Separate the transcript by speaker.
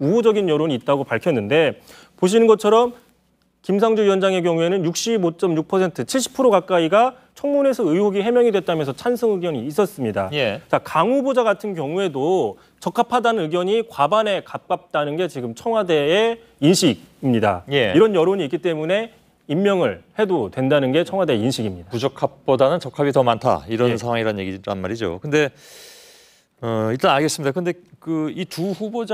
Speaker 1: 우호적인 여론이 있다고 밝혔는데 보시는 것처럼 김상주 위원장의 경우에는 65.6%, 70% 가까이가 청문회에서 의혹이 해명이 됐다면서 찬성 의견이 있었습니다. 예. 자, 강 후보자 같은 경우에도 적합하다는 의견이 과반에 가깝다는 게 지금 청와대의 인식입니다. 예. 이런 여론이 있기 때문에
Speaker 2: 임명을 해도 된다는 게 청와대의 인식입니다. 부적합보다는 적합이 더 많다. 이런 예. 상황이란 얘기란 말이죠. 근데 어, 일단 알겠습니다. 근데 그 이 두 후보자